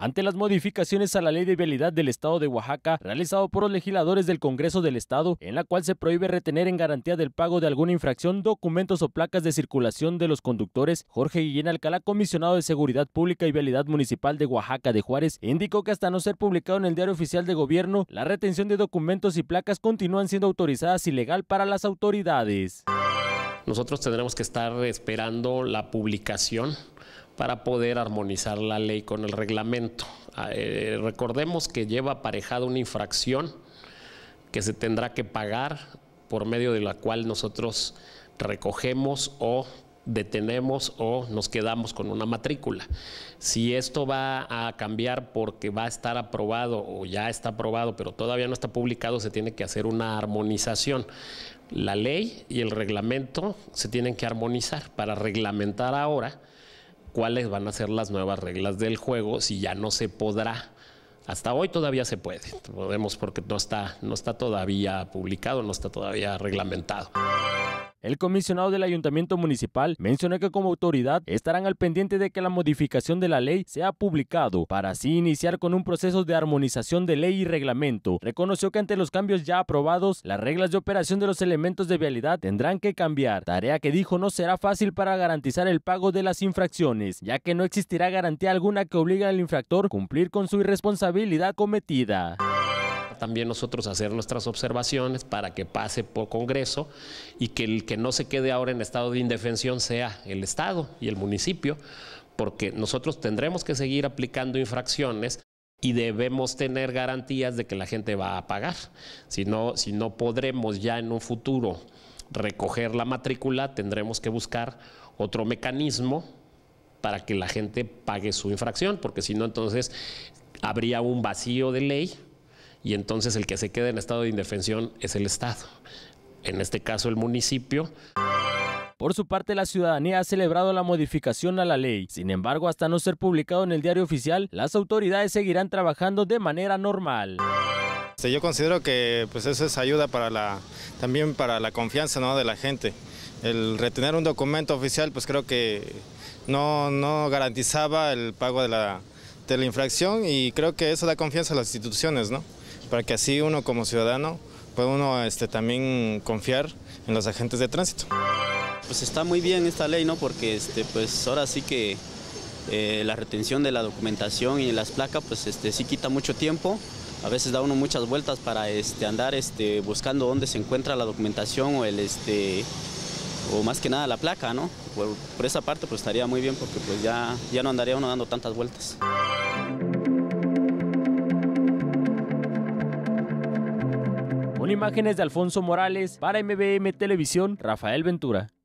ante las modificaciones a la ley de vialidad del Estado de Oaxaca realizado por los legisladores del Congreso del Estado, en la cual se prohíbe retener en garantía del pago de alguna infracción documentos o placas de circulación de los conductores, Jorge Guillén Alcalá, comisionado de Seguridad Pública y Vialidad Municipal de Oaxaca de Juárez, indicó que hasta no ser publicado en el Diario Oficial de Gobierno, la retención de documentos y placas continúan siendo autorizadas ilegal para las autoridades. Nosotros tendremos que estar esperando la publicación para poder armonizar la ley con el reglamento. Ah, eh, recordemos que lleva aparejada una infracción que se tendrá que pagar por medio de la cual nosotros recogemos o detenemos o nos quedamos con una matrícula. Si esto va a cambiar porque va a estar aprobado o ya está aprobado, pero todavía no está publicado, se tiene que hacer una armonización. La ley y el reglamento se tienen que armonizar para reglamentar ahora cuáles van a ser las nuevas reglas del juego si ya no se podrá. Hasta hoy todavía se puede, podemos porque no está, no está todavía publicado, no está todavía reglamentado. El comisionado del Ayuntamiento Municipal mencionó que como autoridad estarán al pendiente de que la modificación de la ley sea publicado para así iniciar con un proceso de armonización de ley y reglamento. Reconoció que ante los cambios ya aprobados, las reglas de operación de los elementos de vialidad tendrán que cambiar, tarea que dijo no será fácil para garantizar el pago de las infracciones, ya que no existirá garantía alguna que obligue al infractor a cumplir con su irresponsabilidad cometida también nosotros hacer nuestras observaciones para que pase por Congreso y que el que no se quede ahora en estado de indefensión sea el Estado y el municipio, porque nosotros tendremos que seguir aplicando infracciones y debemos tener garantías de que la gente va a pagar. Si no, si no podremos ya en un futuro recoger la matrícula, tendremos que buscar otro mecanismo para que la gente pague su infracción, porque si no, entonces habría un vacío de ley y entonces el que se queda en estado de indefensión es el Estado, en este caso el municipio. Por su parte, la ciudadanía ha celebrado la modificación a la ley. Sin embargo, hasta no ser publicado en el diario oficial, las autoridades seguirán trabajando de manera normal. Yo considero que pues eso es ayuda para la, también para la confianza de la gente. El retener un documento oficial pues creo que no, no garantizaba el pago de la, de la infracción y creo que eso da confianza a las instituciones. ¿no? para que así uno como ciudadano pueda uno este, también confiar en los agentes de tránsito. Pues está muy bien esta ley, ¿no? Porque este, pues ahora sí que eh, la retención de la documentación y las placas, pues este, sí quita mucho tiempo. A veces da uno muchas vueltas para este, andar este, buscando dónde se encuentra la documentación o el este o más que nada la placa, ¿no? Por, por esa parte pues estaría muy bien porque pues ya, ya no andaría uno dando tantas vueltas. imágenes de Alfonso Morales, para MBM Televisión, Rafael Ventura.